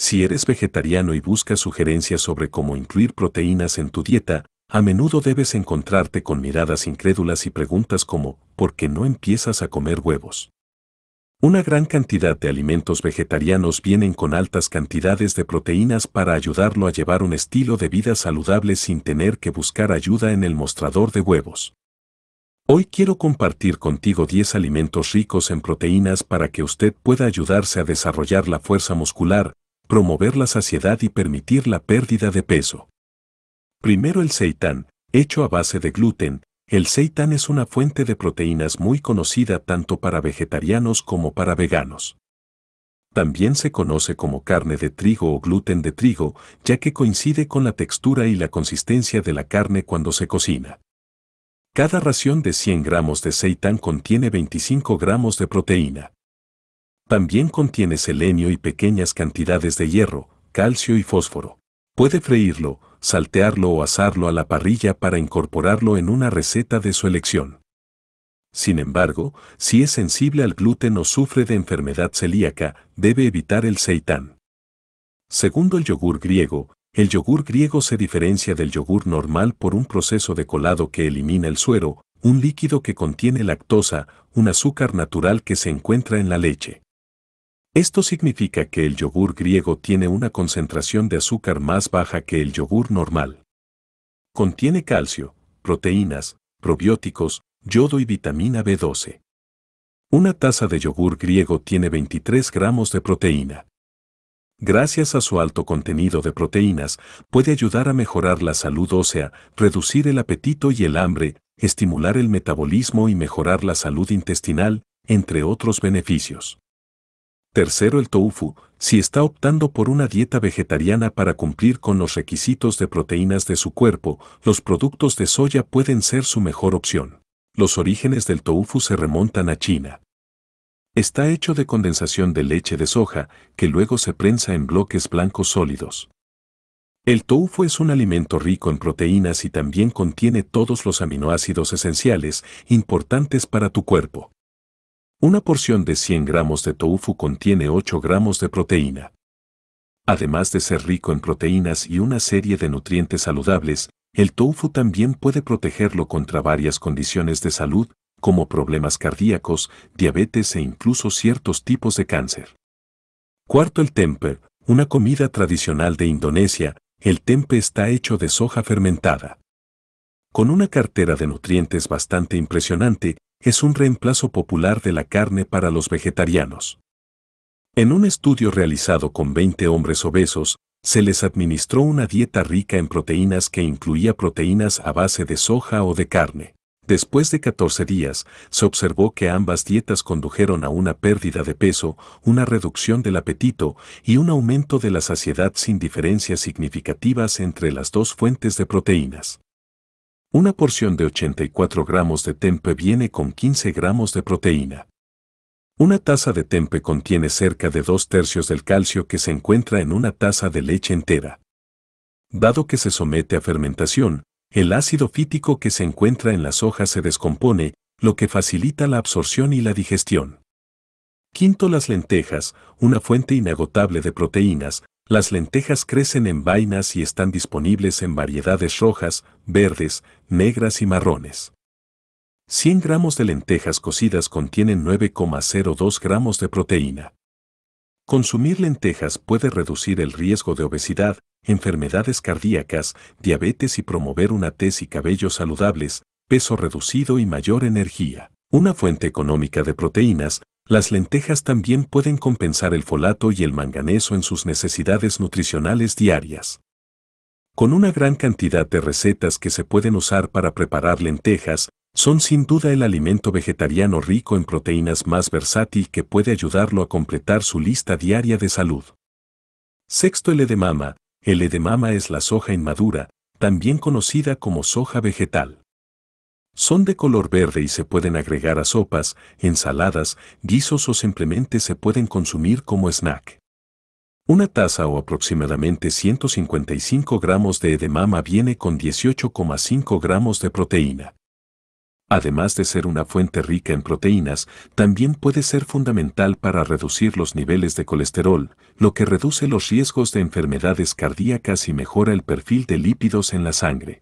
Si eres vegetariano y buscas sugerencias sobre cómo incluir proteínas en tu dieta, a menudo debes encontrarte con miradas incrédulas y preguntas como, ¿por qué no empiezas a comer huevos? Una gran cantidad de alimentos vegetarianos vienen con altas cantidades de proteínas para ayudarlo a llevar un estilo de vida saludable sin tener que buscar ayuda en el mostrador de huevos. Hoy quiero compartir contigo 10 alimentos ricos en proteínas para que usted pueda ayudarse a desarrollar la fuerza muscular, promover la saciedad y permitir la pérdida de peso. Primero el seitán, hecho a base de gluten, el seitán es una fuente de proteínas muy conocida tanto para vegetarianos como para veganos. También se conoce como carne de trigo o gluten de trigo, ya que coincide con la textura y la consistencia de la carne cuando se cocina. Cada ración de 100 gramos de seitán contiene 25 gramos de proteína. También contiene selenio y pequeñas cantidades de hierro, calcio y fósforo. Puede freírlo, saltearlo o asarlo a la parrilla para incorporarlo en una receta de su elección. Sin embargo, si es sensible al gluten o sufre de enfermedad celíaca, debe evitar el seitán. Segundo el yogur griego, el yogur griego se diferencia del yogur normal por un proceso de colado que elimina el suero, un líquido que contiene lactosa, un azúcar natural que se encuentra en la leche. Esto significa que el yogur griego tiene una concentración de azúcar más baja que el yogur normal. Contiene calcio, proteínas, probióticos, yodo y vitamina B12. Una taza de yogur griego tiene 23 gramos de proteína. Gracias a su alto contenido de proteínas, puede ayudar a mejorar la salud ósea, reducir el apetito y el hambre, estimular el metabolismo y mejorar la salud intestinal, entre otros beneficios. Tercero, el tofu, si está optando por una dieta vegetariana para cumplir con los requisitos de proteínas de su cuerpo, los productos de soya pueden ser su mejor opción. Los orígenes del tofu se remontan a China. Está hecho de condensación de leche de soja, que luego se prensa en bloques blancos sólidos. El tofu es un alimento rico en proteínas y también contiene todos los aminoácidos esenciales importantes para tu cuerpo. Una porción de 100 gramos de tofu contiene 8 gramos de proteína. Además de ser rico en proteínas y una serie de nutrientes saludables, el tofu también puede protegerlo contra varias condiciones de salud, como problemas cardíacos, diabetes e incluso ciertos tipos de cáncer. Cuarto, el tempe, una comida tradicional de Indonesia, el tempe está hecho de soja fermentada. Con una cartera de nutrientes bastante impresionante, es un reemplazo popular de la carne para los vegetarianos. En un estudio realizado con 20 hombres obesos, se les administró una dieta rica en proteínas que incluía proteínas a base de soja o de carne. Después de 14 días, se observó que ambas dietas condujeron a una pérdida de peso, una reducción del apetito y un aumento de la saciedad sin diferencias significativas entre las dos fuentes de proteínas. Una porción de 84 gramos de tempe viene con 15 gramos de proteína. Una taza de tempe contiene cerca de dos tercios del calcio que se encuentra en una taza de leche entera. Dado que se somete a fermentación, el ácido fítico que se encuentra en las hojas se descompone, lo que facilita la absorción y la digestión. Quinto, las lentejas, una fuente inagotable de proteínas, las lentejas crecen en vainas y están disponibles en variedades rojas, verdes, negras y marrones. 100 gramos de lentejas cocidas contienen 9,02 gramos de proteína. Consumir lentejas puede reducir el riesgo de obesidad, enfermedades cardíacas, diabetes y promover una tez y cabellos saludables, peso reducido y mayor energía. Una fuente económica de proteínas, las lentejas también pueden compensar el folato y el manganeso en sus necesidades nutricionales diarias. Con una gran cantidad de recetas que se pueden usar para preparar lentejas, son sin duda el alimento vegetariano rico en proteínas más versátil que puede ayudarlo a completar su lista diaria de salud. Sexto, el edemama. El edemama es la soja inmadura, también conocida como soja vegetal. Son de color verde y se pueden agregar a sopas, ensaladas, guisos o simplemente se pueden consumir como snack. Una taza o aproximadamente 155 gramos de edemama viene con 18,5 gramos de proteína. Además de ser una fuente rica en proteínas, también puede ser fundamental para reducir los niveles de colesterol, lo que reduce los riesgos de enfermedades cardíacas y mejora el perfil de lípidos en la sangre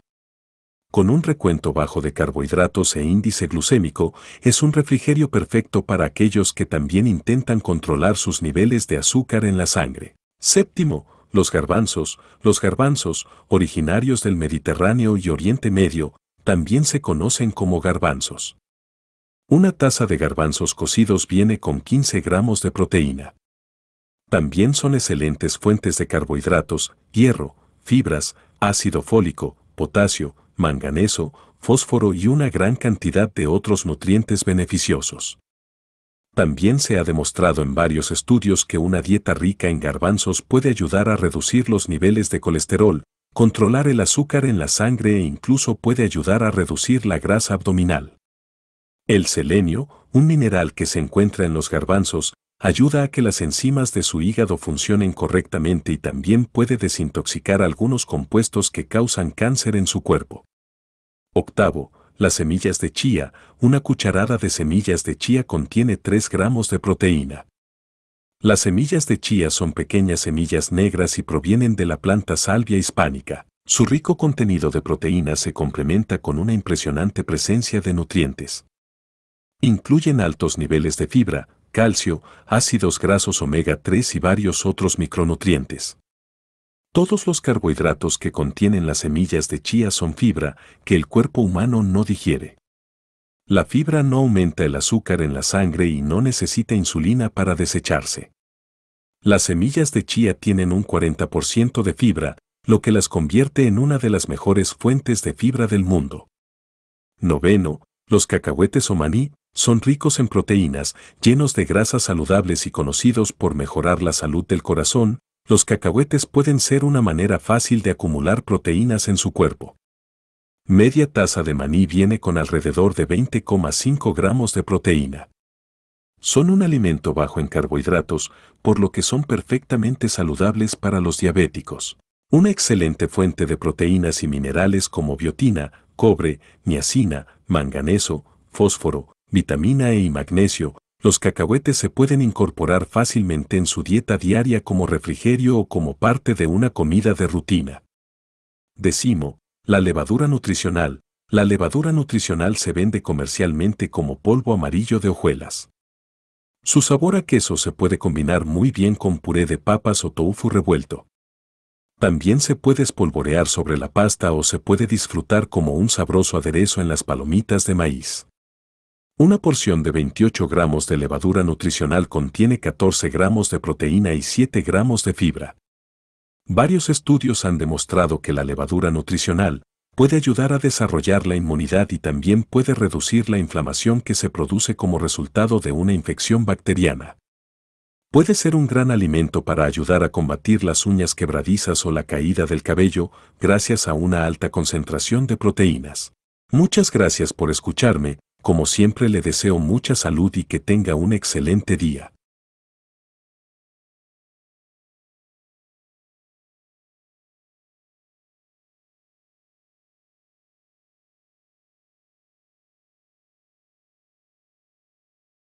con un recuento bajo de carbohidratos e índice glucémico, es un refrigerio perfecto para aquellos que también intentan controlar sus niveles de azúcar en la sangre. Séptimo, los garbanzos. Los garbanzos, originarios del Mediterráneo y Oriente Medio, también se conocen como garbanzos. Una taza de garbanzos cocidos viene con 15 gramos de proteína. También son excelentes fuentes de carbohidratos, hierro, fibras, ácido fólico, potasio, manganeso, fósforo y una gran cantidad de otros nutrientes beneficiosos. También se ha demostrado en varios estudios que una dieta rica en garbanzos puede ayudar a reducir los niveles de colesterol, controlar el azúcar en la sangre e incluso puede ayudar a reducir la grasa abdominal. El selenio, un mineral que se encuentra en los garbanzos, ayuda a que las enzimas de su hígado funcionen correctamente y también puede desintoxicar algunos compuestos que causan cáncer en su cuerpo. Octavo, las semillas de chía. Una cucharada de semillas de chía contiene 3 gramos de proteína. Las semillas de chía son pequeñas semillas negras y provienen de la planta salvia hispánica. Su rico contenido de proteína se complementa con una impresionante presencia de nutrientes. Incluyen altos niveles de fibra, calcio, ácidos grasos omega 3 y varios otros micronutrientes. Todos los carbohidratos que contienen las semillas de chía son fibra que el cuerpo humano no digiere. La fibra no aumenta el azúcar en la sangre y no necesita insulina para desecharse. Las semillas de chía tienen un 40% de fibra, lo que las convierte en una de las mejores fuentes de fibra del mundo. Noveno, los cacahuetes o maní son ricos en proteínas, llenos de grasas saludables y conocidos por mejorar la salud del corazón, los cacahuetes pueden ser una manera fácil de acumular proteínas en su cuerpo. Media taza de maní viene con alrededor de 20,5 gramos de proteína. Son un alimento bajo en carbohidratos, por lo que son perfectamente saludables para los diabéticos. Una excelente fuente de proteínas y minerales como biotina, cobre, niacina, manganeso, fósforo, vitamina E y magnesio los cacahuetes se pueden incorporar fácilmente en su dieta diaria como refrigerio o como parte de una comida de rutina. Decimo, la levadura nutricional. La levadura nutricional se vende comercialmente como polvo amarillo de hojuelas. Su sabor a queso se puede combinar muy bien con puré de papas o tofu revuelto. También se puede espolvorear sobre la pasta o se puede disfrutar como un sabroso aderezo en las palomitas de maíz. Una porción de 28 gramos de levadura nutricional contiene 14 gramos de proteína y 7 gramos de fibra. Varios estudios han demostrado que la levadura nutricional puede ayudar a desarrollar la inmunidad y también puede reducir la inflamación que se produce como resultado de una infección bacteriana. Puede ser un gran alimento para ayudar a combatir las uñas quebradizas o la caída del cabello gracias a una alta concentración de proteínas. Muchas gracias por escucharme como siempre le deseo mucha salud y que tenga un excelente día.